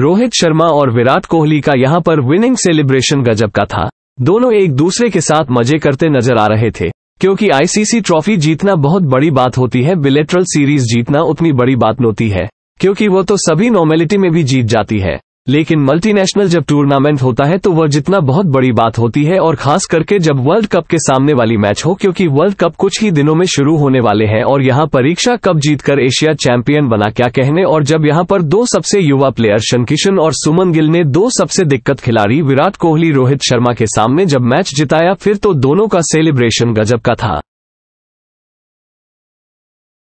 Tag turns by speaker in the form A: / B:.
A: रोहित शर्मा और विराट कोहली का यहाँ पर विनिंग सेलिब्रेशन गजब का था दोनों एक दूसरे के साथ मजे करते नजर आ रहे थे क्योंकि आईसीसी ट्रॉफी जीतना बहुत बड़ी बात होती है बिलेट्रल सीरीज जीतना उतनी बड़ी बात होती है क्योंकि वो तो सभी नॉर्मेलिटी में भी जीत जाती है लेकिन मल्टीनेशनल जब टूर्नामेंट होता है तो वह जितना बहुत बड़ी बात होती है और खास करके जब वर्ल्ड कप के सामने वाली मैच हो क्योंकि वर्ल्ड कप कुछ ही दिनों में शुरू होने वाले हैं और यहां परीक्षा कप जीतकर एशिया चैंपियन बना क्या कहने और जब यहां पर दो सबसे युवा प्लेयर शनकिशन और सुमन गिल ने दो सबसे दिक्कत खिलाड़ी विराट कोहली रोहित शर्मा के सामने जब मैच जिताया फिर तो दोनों का सेलिब्रेशन गजब का था